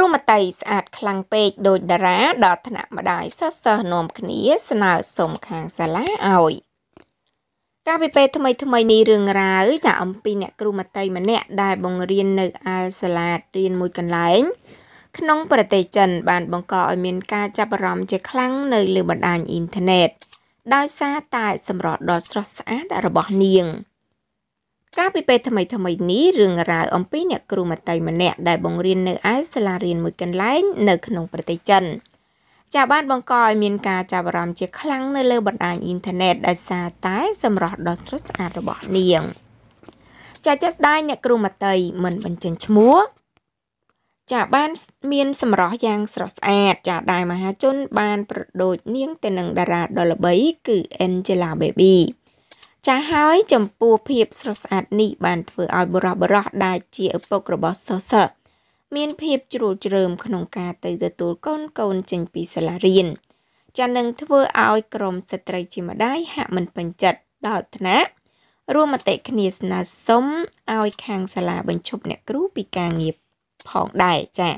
គ្រូមតីស្អាត ខ្លាំងពេកដោយតារាដល់ថ្នាក់ម្ដាយសិស្សសិស្សនាំគ្នា ស្នើសុំខាងសាលាឲ្យកាលពីពេលថ្មីថ្មីនេះរឿងរ៉ាវចាអំពីអ្នកគ្រូមតីម្នាក់ដែលបង្រៀននៅអាសាលារៀនមួយកន្លែង ក្នុងប្រទេសចិនបាន បង្កឲ្យមានការចាប់អារម្មណ៍ជាខ្លាំងនៅលើបណ្ដាញអ៊ីនធឺណិតដោយសារតែសម្រស់ដ៏ស្រស់ស្អាតរបស់នាង។កាលពីពេលថ្មីថ្មីនេះរឿងរ៉ាវអំពី អ្នកគ្រូមត្តេយម្នាក់ដែលបង្រៀននៅឯសាលារៀនមួយកន្លែងនៅក្នុងប្រទេសចិនចាបានបង្កឲ្យមានការចាប់អារម្មណ៍ជាខ្លាំងនៅលើបណ្ដាញអ៊ីនធឺណិតដោយសារតែ សម្រស់ដ៏ស្រស់ស្អាតរបស់នាងចាជាក់ស្ដែងអ្នកគ្រូមត្តេយមិនបញ្ចេញឈ្មោះចាបានមានសម្រស់យ៉ាងស្រស់ស្អាតចាដែលមហាជន បាន ប្រដូចនាងទៅនឹងតារាដ៏ល្បីគឺ Angela Baby ចាហើយចំពោះភាពស្រស់ស្អាតនេះបានធ្វើឲ្យបរោះបរោះដែលជាឪពុករបស់សិស្សសិស្សមានភាពជ្រួលជ្រើមក្នុងការទៅទទួលកូនកូន ចេញពីសាលារៀន ចានឹងធ្វើឲ្យក្រមស្ត្រីជាម្ដាយហាក់មិនពេញចិត្តដល់ថ្នាក់រួមមតិគ្នាស្នើសុំឲ្យខាងសាលាបញ្ឈប់អ្នកគ្រូពីការងារផងដែរចា៎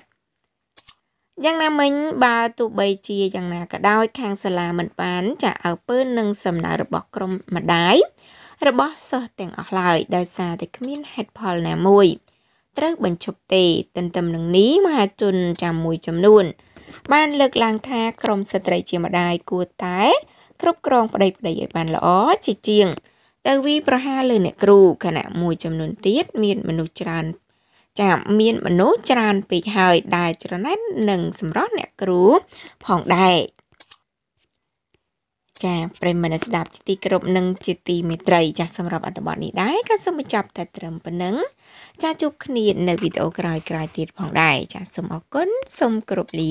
យ៉ាងណាមិញបើទោះបីជាយ៉ាងណាក៏ដោយ ខាងសាលាមិនបាន ចាអើពើនឹងសំណើរបស់ក្រុមម្ដាយរបស់សិស្សទាំងអស់ឡើយដោយសារតែគ្មានហេតុផលណាមួយត្រូវបញ្ឈប់ទេទន្ទឹមនឹងនេះមហាជនចាំមួយចំនួន បានលើកឡើងថាក្រមស្ត្រីជាម្ដាយគួរតែគ្រប់គ្រងប្តីប្តីឲ្យបានល្អ ជាជាង ទៅវិប្រហាលើអ្នកគ្រូខណៈមួយចំនួនទៀតមានមនុស្សច្រើន ចាមានមនុស្សច្រើនពេកហើយដែលច្រណែននឹងសម្រាប់អ្នកគ្រូផងដែរចាប្រិមនស្ដាប់ជាទីគោរពនិងជាទីមេត្រីចាសម្រាប់អត្ថបទនេះដែរក៏សូមបញ្ចប់តែត្រឹមប៉ុណ្ណឹងចាជួបគ្នានៅវីដេអូក្រោយៗទៀតផងដែរចាសូមអរគុណសូមគោរពលា